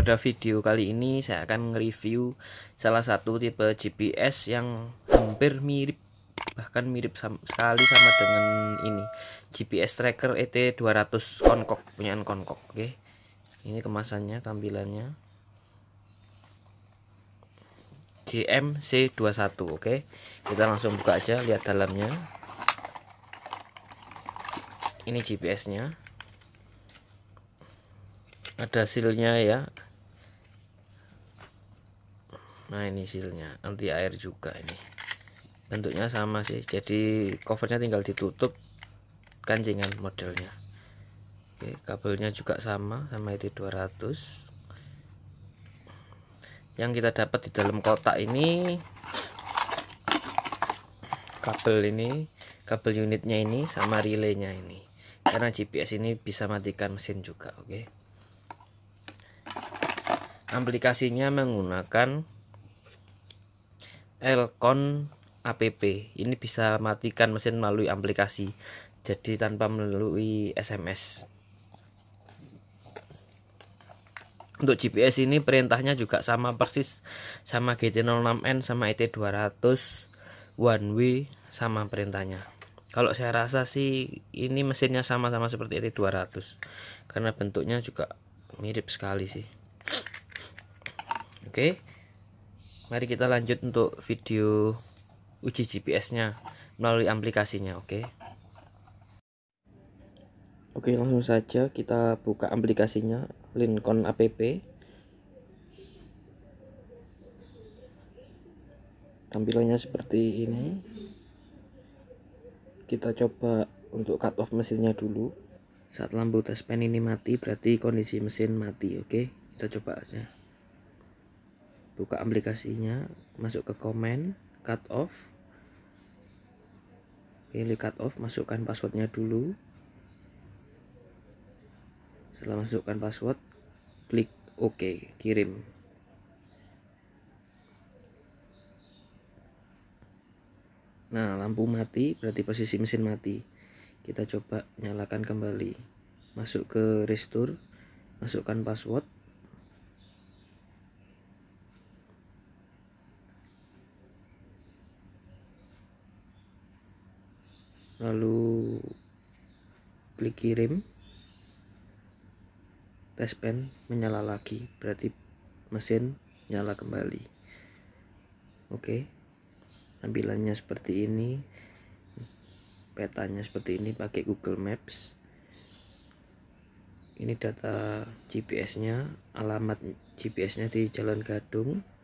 Pada video kali ini saya akan nge-review salah satu tipe GPS yang hampir mirip bahkan mirip sama, sekali sama dengan ini GPS tracker ET200 Konkok punyaan Konkok oke okay? ini kemasannya tampilannya GMC21 oke okay? kita langsung buka aja lihat dalamnya ini GPS nya ada hasilnya ya nah ini sealnya anti air juga ini bentuknya sama sih jadi covernya tinggal ditutup kancingan modelnya Oke, kabelnya juga sama sama itu 200 yang kita dapat di dalam kotak ini kabel ini kabel unitnya ini sama relaynya ini karena GPS ini bisa matikan mesin juga oke okay? aplikasinya menggunakan Elcon app ini bisa matikan mesin melalui aplikasi jadi tanpa melalui SMS untuk GPS ini perintahnya juga sama persis sama GT06N sama ET200 one way sama perintahnya kalau saya rasa sih ini mesinnya sama-sama seperti ET200 karena bentuknya juga mirip sekali sih oke okay mari kita lanjut untuk video uji GPS nya melalui aplikasinya oke okay? Oke langsung saja kita buka aplikasinya Lincoln app tampilannya seperti ini kita coba untuk cut off mesinnya dulu saat lampu test pen ini mati berarti kondisi mesin mati oke okay? kita coba aja buka aplikasinya masuk ke komen cut off pilih cut off masukkan passwordnya dulu setelah masukkan password klik OK kirim nah lampu mati berarti posisi mesin mati kita coba nyalakan kembali masuk ke restore masukkan password lalu klik kirim tes pen menyala lagi berarti mesin nyala kembali oke okay. tampilannya seperti ini petanya seperti ini pakai Google Maps ini data GPS nya alamat GPS nya di Jalan Gadung